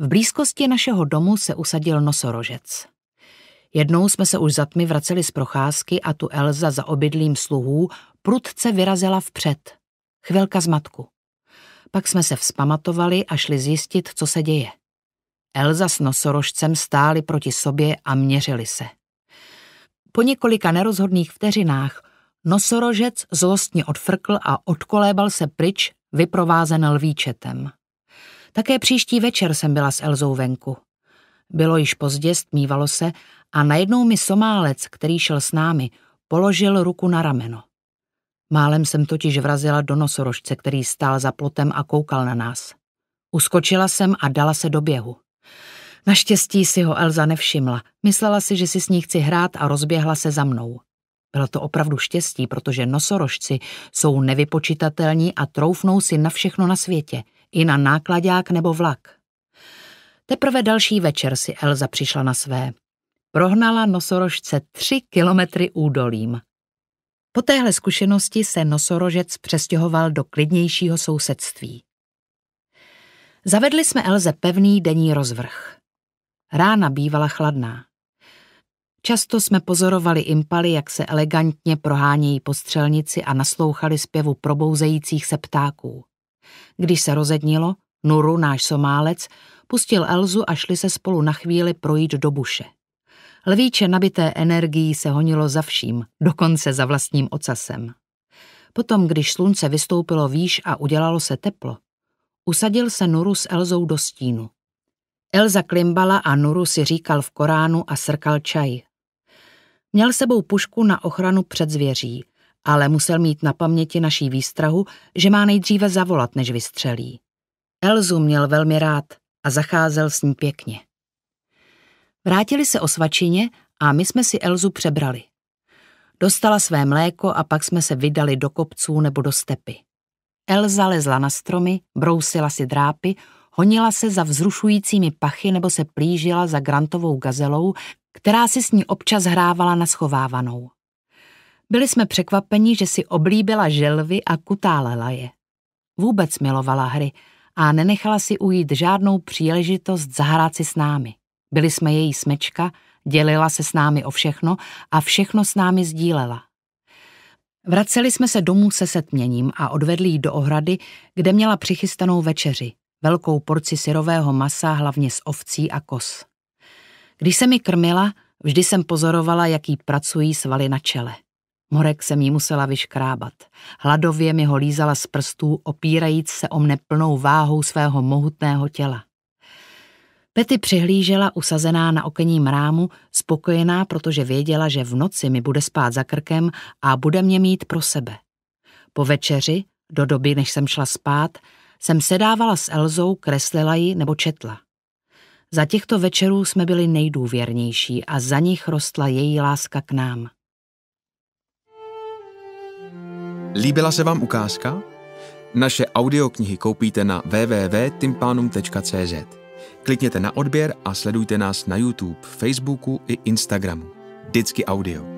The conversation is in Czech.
V blízkosti našeho domu se usadil nosorožec. Jednou jsme se už za tmy vraceli z procházky a tu Elza za obydlím sluhů prudce vyrazila vpřed. Chvilka zmatku. Pak jsme se vzpamatovali a šli zjistit, co se děje. Elza s nosorožcem stáli proti sobě a měřili se. Po několika nerozhodných vteřinách nosorožec zlostně odfrkl a odkolébal se pryč, vyprovázen lvíčetem. Také příští večer jsem byla s Elzou venku. Bylo již pozdě, stmívalo se a najednou mi Somálec, který šel s námi, položil ruku na rameno. Málem jsem totiž vrazila do nosorožce, který stál za plotem a koukal na nás. Uskočila jsem a dala se do běhu. Naštěstí si ho Elza nevšimla. Myslela si, že si s ní chci hrát a rozběhla se za mnou. Bylo to opravdu štěstí, protože nosorožci jsou nevypočitatelní a troufnou si na všechno na světě – i na nákladák nebo vlak. Teprve další večer si Elza přišla na své. Prohnala nosorožce tři kilometry údolím. Po téhle zkušenosti se nosorožec přestěhoval do klidnějšího sousedství. Zavedli jsme Elze pevný denní rozvrh. Rána bývala chladná. Často jsme pozorovali impaly, jak se elegantně prohánějí po střelnici a naslouchali zpěvu probouzejících se ptáků. Když se rozednilo, Nuru, náš somálec, pustil Elzu a šli se spolu na chvíli projít do buše. Lvíče nabité energií se honilo za vším, dokonce za vlastním ocasem. Potom, když slunce vystoupilo výš a udělalo se teplo, usadil se Nuru s Elzou do stínu. Elza klimbala a Nuru si říkal v Koránu a srkal čaj. Měl sebou pušku na ochranu před zvěří, ale musel mít na paměti naší výstrahu, že má nejdříve zavolat, než vystřelí. Elzu měl velmi rád a zacházel s ní pěkně. Vrátili se o svačině a my jsme si Elzu přebrali. Dostala své mléko a pak jsme se vydali do kopců nebo do stepy. Elza lezla na stromy, brousila si drápy, honila se za vzrušujícími pachy nebo se plížila za grantovou gazelou, která si s ní občas hrávala na schovávanou. Byli jsme překvapeni, že si oblíbila želvy a kutálela je. Vůbec milovala hry a nenechala si ujít žádnou příležitost zahrát si s námi. Byli jsme její smečka, dělila se s námi o všechno a všechno s námi sdílela. Vraceli jsme se domů se setměním a odvedli ji do ohrady, kde měla přichystanou večeři, velkou porci syrového masa, hlavně z ovcí a kos. Když se mi krmila, vždy jsem pozorovala, jaký pracují svaly na čele. Morek jsem jí musela vyškrábat. Hladově mi ho lízala z prstů, opírajíc se o mne plnou váhou svého mohutného těla. Pety přihlížela, usazená na okenním rámu, spokojená, protože věděla, že v noci mi bude spát za krkem a bude mě mít pro sebe. Po večeři, do doby, než jsem šla spát, jsem sedávala s Elzou, kreslila ji nebo četla. Za těchto večerů jsme byli nejdůvěrnější a za nich rostla její láska k nám. Líbila se vám ukázka? Naše audioknihy koupíte na www.timpanum.cz. Klikněte na odběr a sledujte nás na YouTube, Facebooku i Instagramu. Vždycky audio.